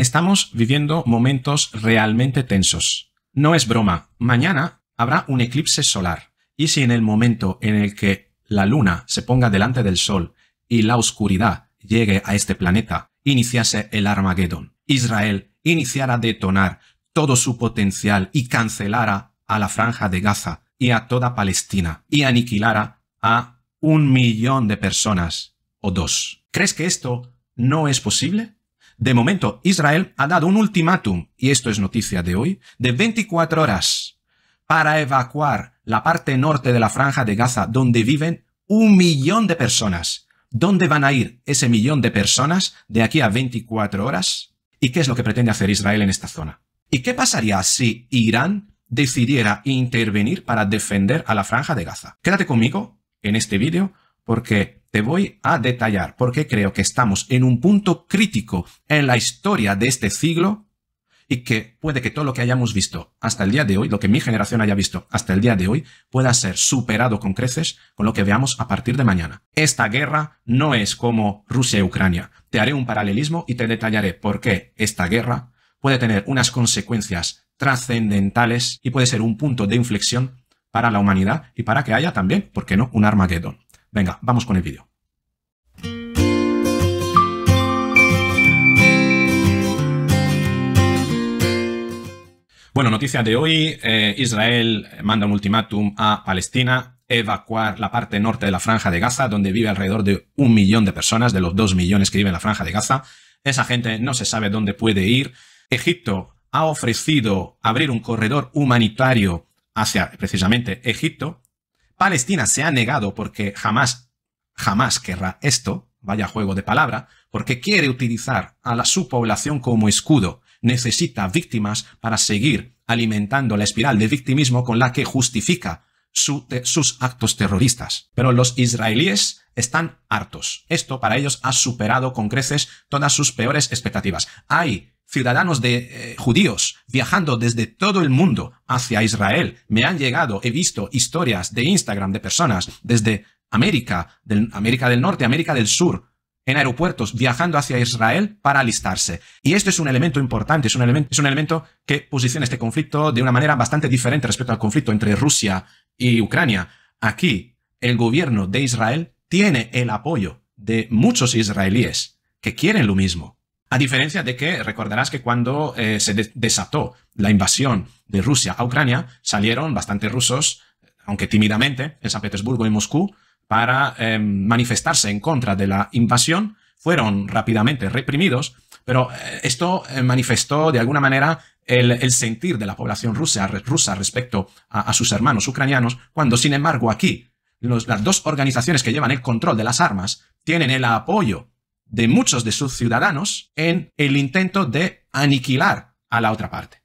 Estamos viviendo momentos realmente tensos. No es broma, mañana habrá un eclipse solar. Y si en el momento en el que la luna se ponga delante del sol y la oscuridad llegue a este planeta, iniciase el Armagedón. Israel iniciara a detonar todo su potencial y cancelara a la franja de Gaza y a toda Palestina y aniquilara a un millón de personas o dos. ¿Crees que esto no es posible? De momento, Israel ha dado un ultimátum, y esto es noticia de hoy, de 24 horas para evacuar la parte norte de la franja de Gaza donde viven un millón de personas. ¿Dónde van a ir ese millón de personas de aquí a 24 horas? ¿Y qué es lo que pretende hacer Israel en esta zona? ¿Y qué pasaría si Irán decidiera intervenir para defender a la franja de Gaza? Quédate conmigo en este vídeo porque te voy a detallar porque creo que estamos en un punto crítico en la historia de este siglo y que puede que todo lo que hayamos visto hasta el día de hoy, lo que mi generación haya visto hasta el día de hoy, pueda ser superado con creces con lo que veamos a partir de mañana. Esta guerra no es como Rusia y Ucrania. Te haré un paralelismo y te detallaré por qué esta guerra puede tener unas consecuencias trascendentales y puede ser un punto de inflexión para la humanidad y para que haya también, ¿por qué no?, un Armagedón. Venga, vamos con el vídeo. Bueno, noticia de hoy. Eh, Israel manda un ultimátum a Palestina evacuar la parte norte de la franja de Gaza, donde vive alrededor de un millón de personas, de los dos millones que viven en la franja de Gaza. Esa gente no se sabe dónde puede ir. Egipto ha ofrecido abrir un corredor humanitario hacia precisamente Egipto Palestina se ha negado porque jamás, jamás querrá esto, vaya juego de palabra, porque quiere utilizar a la población como escudo, necesita víctimas para seguir alimentando la espiral de victimismo con la que justifica sus actos terroristas. Pero los israelíes están hartos. Esto para ellos ha superado con creces todas sus peores expectativas. Hay ciudadanos de eh, judíos viajando desde todo el mundo hacia Israel. Me han llegado, he visto historias de Instagram de personas desde América, del, América del Norte, América del Sur, en aeropuertos viajando hacia Israel para alistarse. Y esto es un elemento importante, es un, elemento, es un elemento que posiciona este conflicto de una manera bastante diferente respecto al conflicto entre Rusia y Ucrania. Aquí, el gobierno de Israel tiene el apoyo de muchos israelíes que quieren lo mismo, a diferencia de que recordarás que cuando eh, se desató la invasión de Rusia a Ucrania, salieron bastantes rusos, aunque tímidamente, en San Petersburgo y Moscú, para em, manifestarse en contra de la invasión, fueron rápidamente reprimidos, pero eh, esto eh, manifestó de alguna manera el, sentir de la población rusa, respecto a, sus hermanos ucranianos, cuando sin embargo aquí las dos organizaciones que llevan el control de las armas tienen el apoyo de muchos de sus ciudadanos en el intento de aniquilar a la otra parte.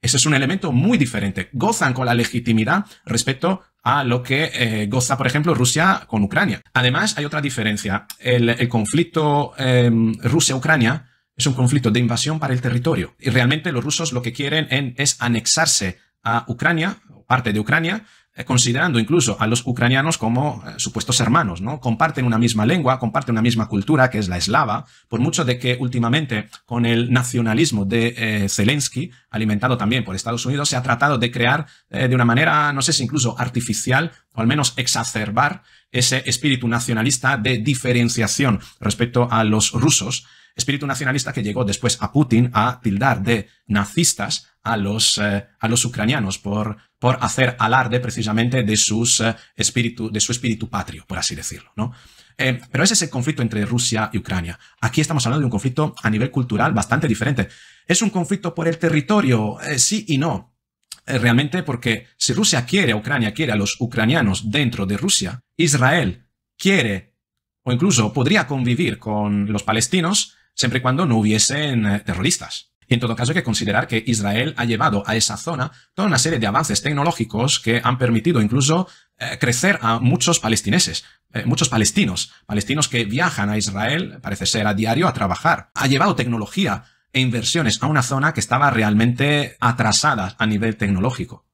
Ese es un elemento muy diferente. Gozan con la legitimidad respecto a lo que eh, goza, por ejemplo, Rusia con Ucrania. Además, hay otra diferencia. El, conflicto em, Rusia-Ucrania es un conflicto de invasión para el territorio. Y realmente los rusos lo que quieren es anexarse a Ucrania, parte de Ucrania, eh, considerando incluso a los ucranianos como eh, supuestos hermanos, ¿no? Comparten una misma lengua, comparten una misma cultura, que es la eslava, por mucho de que últimamente con el nacionalismo de eh, Zelensky, alimentado también por Estados Unidos, se ha tratado de crear de una manera, no sé si incluso artificial, o al menos exacerbar ese espíritu nacionalista de diferenciación respecto a los rusos, espíritu nacionalista que llegó después a Putin a tildar de nazistas a los, a los ucranianos por por hacer alarde precisamente de, sus, eh, de su espíritu patrio, por así decirlo. ¿no? Eh, pero ese es el conflicto entre Rusia y Ucrania. Aquí estamos hablando de un conflicto a nivel cultural bastante diferente. ¿Es un conflicto por el territorio? Eh, sí y no. realmente porque si Rusia quiere Ucrania, quiere a los ucranianos dentro de Rusia, Israel quiere o incluso podría convivir con los palestinos siempre y cuando no hubiesen terroristas. Y en todo caso hay que considerar que Israel ha llevado a esa zona toda una serie de avances tecnológicos que han permitido incluso eh, crecer a muchos palestineses, eh, muchos palestinos, palestinos que viajan a Israel, parece ser a diario, a trabajar. Ha llevado tecnología e inversiones a una zona que estaba realmente atrasada a nivel tecnológico.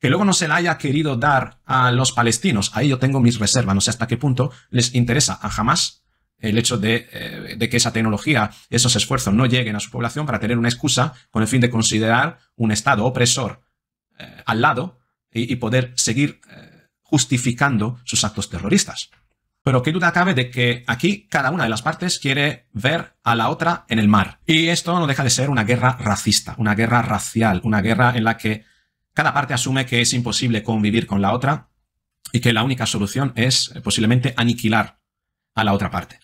Que luego no se la haya querido dar a los palestinos, ahí yo tengo mis reservas, no sé hasta qué punto les interesa a Hamas el hecho eh, de, que esa tecnología, esos esfuerzos no lleguen a su población para tener una excusa con el fin de considerar un Estado opresor eh, al lado y, poder seguir eh, justificando sus actos terroristas. Pero qué duda cabe de que aquí cada una de las partes quiere ver a la otra en el mar. Y esto no deja de ser una guerra racista, una guerra racial, una guerra en la que cada parte asume que es imposible convivir con la otra y que la única solución es posiblemente aniquilar a la otra parte.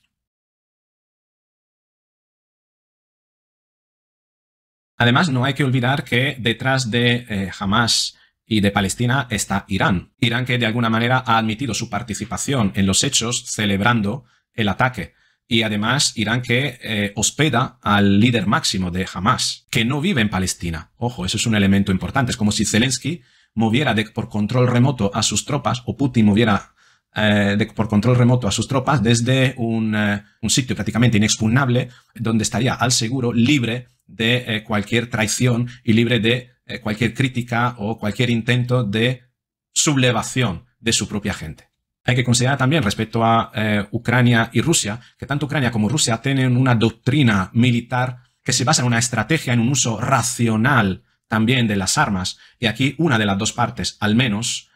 Además, no hay que olvidar que detrás de eh, Hamas y de Palestina está Irán. Irán que de alguna manera ha admitido su participación en los hechos celebrando el ataque. Y además Irán que eh, hospeda al líder máximo de Hamas, que no vive en Palestina. Ojo, eso es un elemento importante. Es como si Zelensky moviera de, por control remoto a sus tropas, o Putin moviera eh, de, por control remoto a sus tropas desde un, un sitio prácticamente inexpugnable, donde estaría al seguro, libre de eh, cualquier traición y libre de eh, cualquier crítica o cualquier intento de sublevación de su propia gente. Hay que considerar también respecto a eh, Ucrania y Rusia, que tanto Ucrania como Rusia tienen una doctrina militar que se basa en una estrategia, en un uso racional también de las armas. Y aquí una de las dos partes, al menos,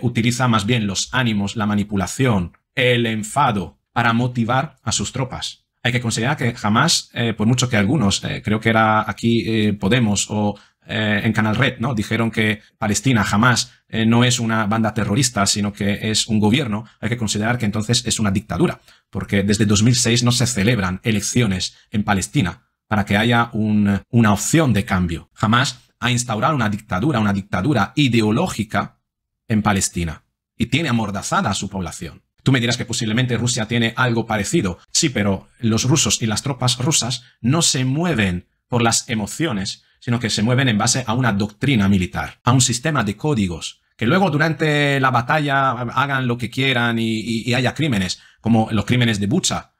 utiliza más bien los ánimos, la manipulación, el enfado para motivar a sus tropas hay que considerar que jamás, eh, por mucho que algunos, eh, creo que era aquí eh, Podemos o en Canal Red, ¿no? Dijeron que Palestina jamás no es una banda terrorista, sino que es un gobierno, hay que considerar que entonces es una dictadura, porque desde 2006 no se celebran elecciones en Palestina para que haya una opción de cambio. Jamás ha instaurado una dictadura, una dictadura ideológica en Palestina y tiene amordazada a su población. Tú me dirás que posiblemente Rusia tiene algo parecido. Sí, pero los rusos y las tropas rusas no se mueven por las emociones, sino que se mueven en base a una doctrina militar, a un sistema de códigos, que luego durante la batalla hagan lo que quieran y, haya crímenes, como los crímenes de Bucha.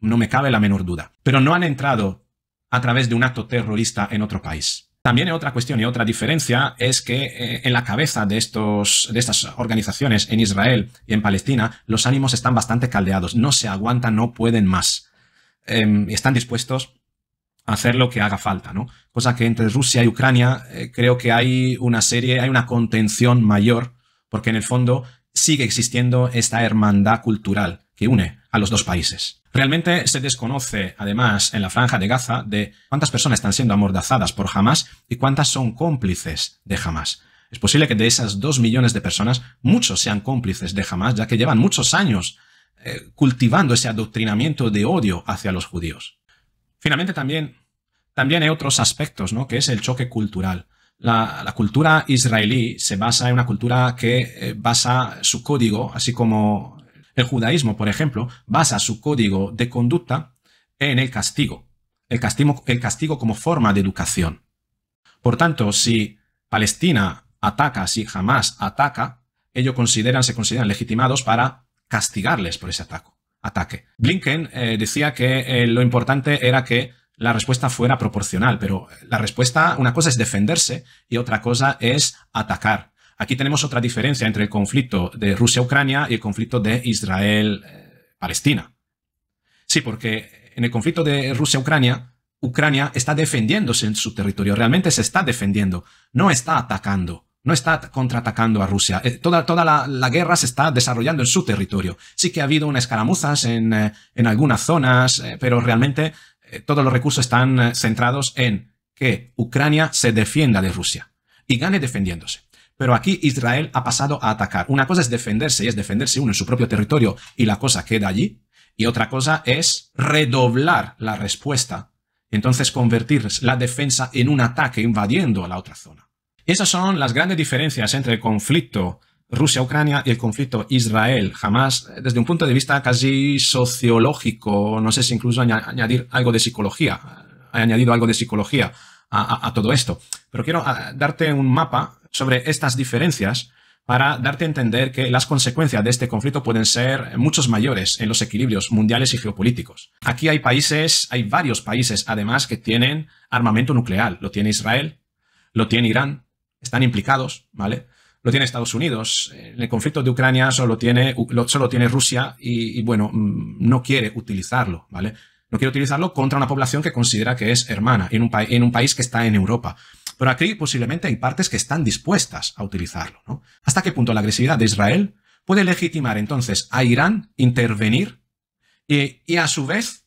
No me cabe la menor duda. Pero no han entrado a través de un acto terrorista en otro país. También otra cuestión y otra diferencia es que eh, en la cabeza de, estos, de estas organizaciones en Israel y en Palestina los ánimos están bastante caldeados, no se aguantan, no pueden más. Em, están dispuestos a hacer lo que haga falta, ¿no? Cosa que entre Rusia y Ucrania eh, creo que hay una serie, hay una contención mayor, porque en el fondo sigue existiendo esta hermandad cultural que une a los dos países. Realmente se desconoce, además, en la franja de Gaza, de cuántas personas están siendo amordazadas por Hamas y cuántas son cómplices de Hamas. Es posible que de esas dos millones de personas, muchos sean cómplices de Hamas, ya que llevan muchos años eh, cultivando ese adoctrinamiento de odio hacia los judíos. Finalmente, también, también hay otros aspectos, ¿no? que es el choque cultural. La, cultura israelí se basa en una cultura que eh, basa su código, así como el judaísmo, por ejemplo, basa su código de conducta en el castigo, el castigo, como forma de educación. Por tanto, si Palestina ataca, si jamás ataca, ellos consideran, se consideran legitimados para castigarles por ese ataque. Blinken eh, decía que eh, lo importante era que la respuesta fuera proporcional, pero la respuesta, una cosa es defenderse y otra cosa es atacar. Aquí tenemos otra diferencia entre el conflicto de Rusia-Ucrania y el conflicto de Israel-Palestina. Sí, porque en el conflicto de Rusia-Ucrania, Ucrania está defendiéndose en su territorio, realmente se está defendiendo, no está atacando, no está contraatacando a Rusia. Eh, toda, la, guerra se está desarrollando en su territorio. Sí que ha habido unas escaramuzas en, eh, algunas zonas, eh, pero realmente todos los recursos están centrados en que Ucrania se defienda de Rusia y gane defendiéndose. Pero aquí Israel ha pasado a atacar. Una cosa es defenderse, y es defenderse uno en su propio territorio y la cosa queda allí. Y otra cosa es redoblar la respuesta. Entonces convertir la defensa en un ataque invadiendo a la otra zona. Esas son las grandes diferencias entre el conflicto Rusia-Ucrania y el conflicto Israel-Jamás desde un punto de vista casi sociológico, no sé si incluso añadir algo de psicología, he añadido algo de psicología a, a todo esto. Pero quiero ah, darte un mapa sobre estas diferencias para darte a entender que las consecuencias de este conflicto pueden ser muchos mayores en los equilibrios mundiales y geopolíticos. Aquí hay países, hay varios países además que tienen armamento nuclear. Lo tiene Israel, lo tiene Irán, están implicados, ¿vale? Lo tiene Estados Unidos. En el conflicto de Ucrania solo tiene, solo tiene Rusia y, bueno, mm, no quiere utilizarlo, ¿vale? No quiere utilizarlo contra una población que considera que es hermana en un, en un país que está en Europa. Pero aquí posiblemente hay partes que están dispuestas a utilizarlo. ¿no? ¿Hasta qué punto la agresividad de Israel puede legitimar entonces a Irán intervenir y, a su vez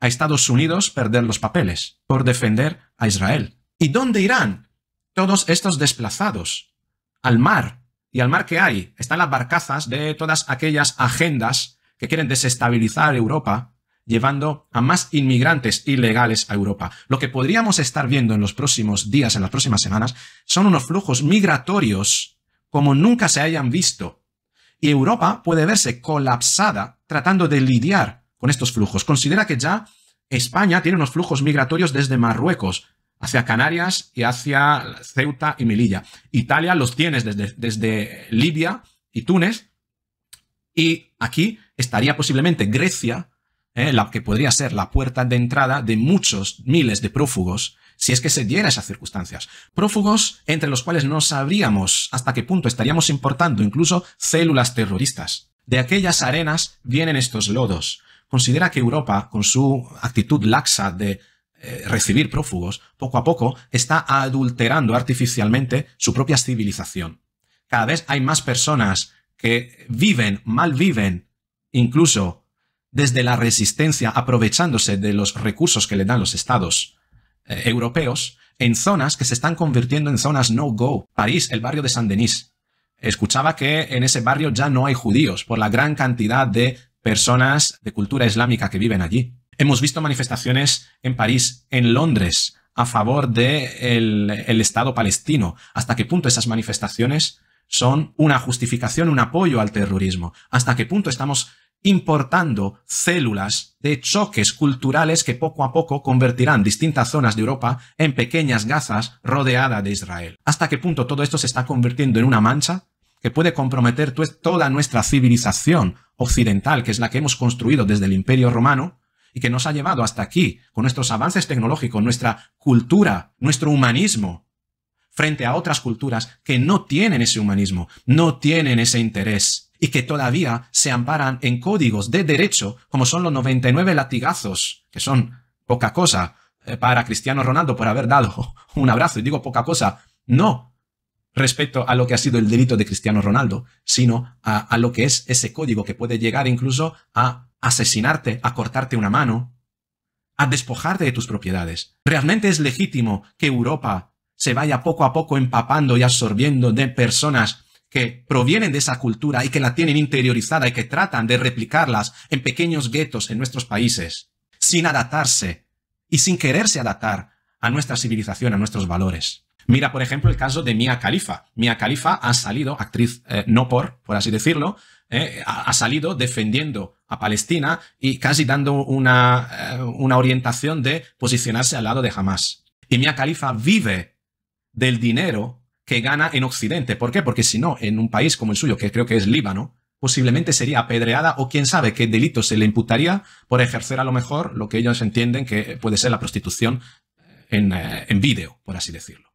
a Estados Unidos perder los papeles por defender a Israel? ¿Y dónde irán todos estos desplazados? Al mar. ¿Y al mar que hay? Están las barcazas de todas aquellas agendas que quieren desestabilizar Europa llevando a más inmigrantes ilegales a Europa. Lo que podríamos estar viendo en los próximos días, en las próximas semanas, son unos flujos migratorios como nunca se hayan visto. Y Europa puede verse colapsada tratando de lidiar con estos flujos. Considera que ya España tiene unos flujos migratorios desde Marruecos hacia Canarias y hacia Ceuta y Melilla. Italia los tiene desde, desde Libia y Túnez. Y aquí estaría posiblemente Grecia ¿eh? la que podría ser la puerta de entrada de muchos miles de prófugos, si es que se diera esas circunstancias. Prófugos entre los cuales no sabríamos hasta qué punto estaríamos importando incluso células terroristas. De aquellas arenas vienen estos lodos. Considera que Europa, con su actitud laxa de eh, recibir prófugos, poco a poco está adulterando artificialmente su propia civilización. Cada vez hay más personas que viven, mal viven, incluso desde la resistencia aprovechándose de los recursos que le dan los estados eh, europeos en zonas que se están convirtiendo en zonas no-go. París, el barrio de Saint-Denis. Escuchaba que en ese barrio ya no hay judíos por la gran cantidad de personas de cultura islámica que viven allí. Hemos visto manifestaciones en París, en Londres, a favor del de el, Estado palestino. ¿Hasta qué punto esas manifestaciones son una justificación, un apoyo al terrorismo? ¿Hasta qué punto estamos importando células de choques culturales que poco a poco convertirán distintas zonas de Europa en pequeñas gazas rodeadas de Israel. ¿Hasta qué punto todo esto se está convirtiendo en una mancha que puede comprometer toda nuestra civilización occidental, que es la que hemos construido desde el Imperio Romano, y que nos ha llevado hasta aquí, con nuestros avances tecnológicos, nuestra cultura, nuestro humanismo, frente a otras culturas que no tienen ese humanismo, no tienen ese interés y que todavía se amparan en códigos de derecho como son los 99 latigazos, que son poca cosa eh, para Cristiano Ronaldo por haber dado un abrazo, y digo poca cosa, no respecto a lo que ha sido el delito de Cristiano Ronaldo, sino a, lo que es ese código que puede llegar incluso a asesinarte, a cortarte una mano, a despojarte de tus propiedades. ¿Realmente es legítimo que Europa se vaya poco a poco empapando y absorbiendo de personas que provienen de esa cultura y que la tienen interiorizada y que tratan de replicarlas en pequeños guetos en nuestros países, sin adaptarse y sin quererse adaptar a nuestra civilización, a nuestros valores. Mira, por ejemplo, el caso de Mia Khalifa. Mia Khalifa ha salido, actriz eh, no por, por así decirlo, eh, ha salido defendiendo a Palestina y casi dando una, eh, una orientación de posicionarse al lado de Hamas. Y Mia Khalifa vive del dinero que gana en Occidente. ¿Por qué? Porque si no, en un país como el suyo, que creo que es Líbano, posiblemente sería apedreada o quién sabe qué delito se le imputaría por ejercer a lo mejor lo que ellos entienden que puede ser la prostitución eh, en, vídeo, por así decirlo.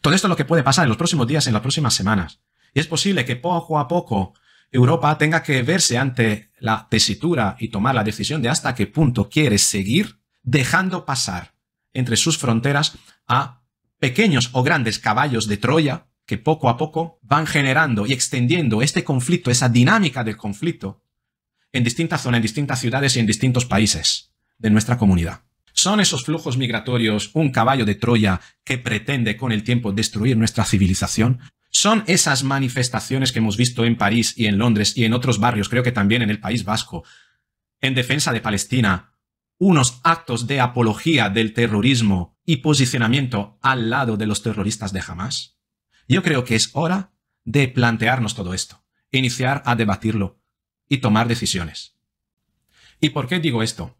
Todo esto es lo que puede pasar en los próximos días, en las próximas semanas. Y es posible que poco a poco Europa tenga que verse ante la tesitura y tomar la decisión de hasta qué punto quiere seguir dejando pasar entre sus fronteras a pequeños o grandes caballos de Troya que poco a poco van generando y extendiendo este conflicto, esa dinámica del conflicto, en distintas zonas, en distintas ciudades y en distintos países de nuestra comunidad. ¿Son esos flujos migratorios un caballo de Troya que pretende con el tiempo destruir nuestra civilización? ¿Son esas manifestaciones que hemos visto en París y en Londres y en otros barrios, creo que también en el País Vasco, en defensa de Palestina, unos actos de apología del terrorismo y posicionamiento al lado de los terroristas de jamás, Yo creo que es hora de plantearnos todo esto, iniciar a debatirlo y tomar decisiones. ¿Y por qué digo esto?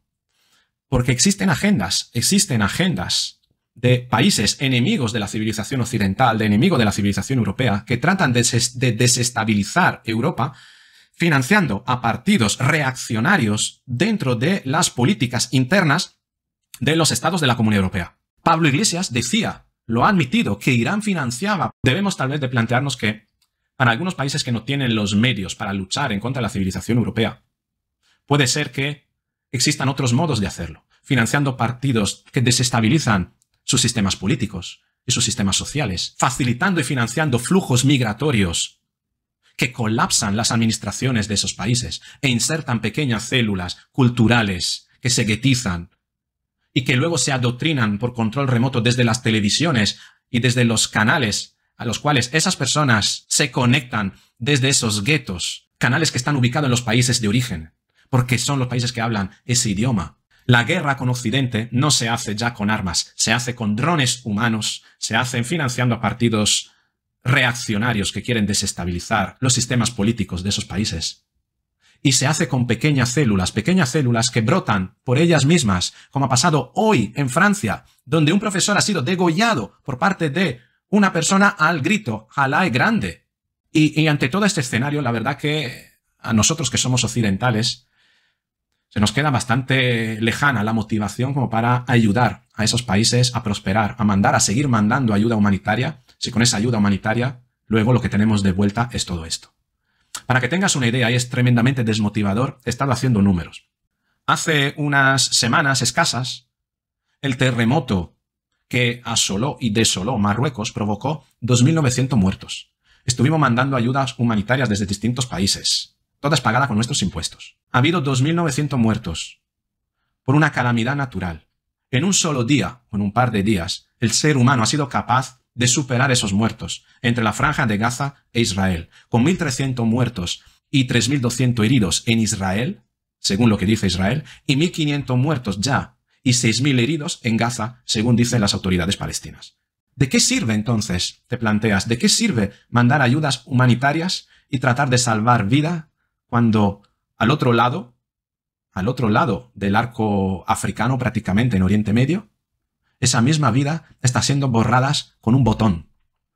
Porque existen agendas, existen agendas de países enemigos de la civilización occidental, de enemigos de la civilización europea, que tratan de, desestabilizar Europa financiando a partidos reaccionarios dentro de las políticas internas de los estados de la Comunidad Europea. Pablo Iglesias decía, lo ha admitido, que Irán financiaba. Debemos tal vez de plantearnos que para algunos países que no tienen los medios para luchar en contra de la civilización europea, puede ser que existan otros modos de hacerlo, financiando partidos que desestabilizan sus sistemas políticos y sus sistemas sociales, facilitando y financiando flujos migratorios que colapsan las administraciones de esos países e insertan pequeñas células culturales que se guetizan y que luego se adoctrinan por control remoto desde las televisiones y desde los canales a los cuales esas personas se conectan desde esos guetos, canales que están ubicados en los países de origen, porque son los países que hablan ese idioma. La guerra con Occidente no se hace ya con armas, se hace con drones humanos, se hace financiando a partidos reaccionarios que quieren desestabilizar los sistemas políticos de esos países y se hace con pequeñas células, pequeñas células que brotan por ellas mismas, como ha pasado hoy en Francia, donde un profesor ha sido degollado por parte de una persona al grito, Jalá grande. y ante todo este escenario, la verdad que a nosotros que somos occidentales, se nos queda bastante lejana la motivación como para ayudar a esos países a prosperar, a mandar, a seguir mandando ayuda humanitaria, si con esa ayuda humanitaria luego lo que tenemos de vuelta es todo esto. Para que tengas una idea, y es tremendamente desmotivador, he estado haciendo números. Hace unas semanas escasas, el terremoto que asoló y desoló Marruecos provocó 2.900 muertos. Estuvimos mandando ayudas humanitarias desde distintos países, todas pagadas con nuestros impuestos. Ha habido 2.900 muertos por una calamidad natural. En un solo día, o en un par de días, el ser humano ha sido capaz de superar esos muertos entre la franja de Gaza e Israel, con 1.300 muertos y 3.200 heridos en Israel, según lo que dice Israel, y 1.500 muertos ya y 6.000 heridos en Gaza, según dicen las autoridades palestinas. ¿De qué sirve entonces, te planteas, de qué sirve mandar ayudas humanitarias y tratar de salvar vida cuando al otro lado, al otro lado del arco africano prácticamente en Oriente Medio, esa misma vida está siendo borradas con un botón,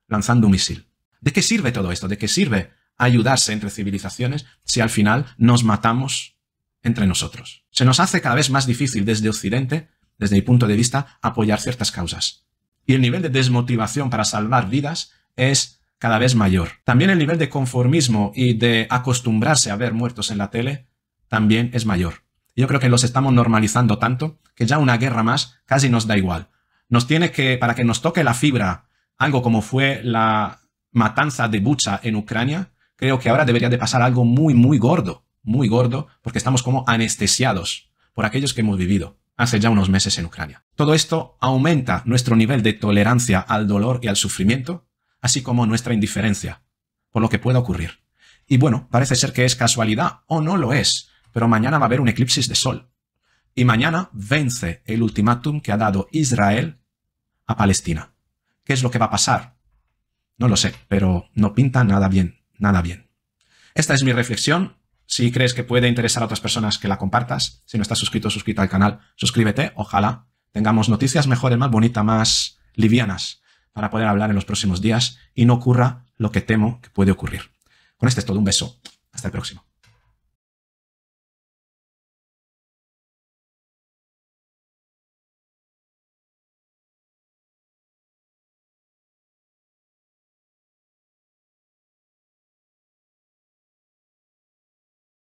lanzando un misil. ¿De qué sirve todo esto? ¿De qué sirve ayudarse entre civilizaciones si al final nos matamos entre nosotros? Se nos hace cada vez más difícil desde Occidente, desde mi punto de vista, apoyar ciertas causas. Y el nivel de desmotivación para salvar vidas es cada vez mayor. También el nivel de conformismo y de acostumbrarse a ver muertos en la tele también es mayor. Yo creo que los estamos normalizando tanto que ya una guerra más casi nos da igual nos tiene que, para que nos toque la fibra, algo como fue la matanza de Bucha en Ucrania, creo que ahora debería de pasar algo muy, muy gordo, muy gordo, porque estamos como anestesiados por aquellos que hemos vivido hace ya unos meses en Ucrania. Todo esto aumenta nuestro nivel de tolerancia al dolor y al sufrimiento, así como nuestra indiferencia por lo que pueda ocurrir. Y bueno, parece ser que es casualidad o no lo es, pero mañana va a haber un eclipsis de sol. Y mañana vence el ultimátum que ha dado Israel a Palestina. ¿Qué es lo que va a pasar? No lo sé, pero no pinta nada bien, nada bien. Esta es mi reflexión. Si crees que puede interesar a otras personas, que la compartas. Si no estás suscrito, suscríbete al canal, suscríbete. Ojalá tengamos noticias mejores, más bonitas, más livianas para poder hablar en los próximos días y no ocurra lo que temo que puede ocurrir. Con este es todo. Un beso. Hasta el próximo.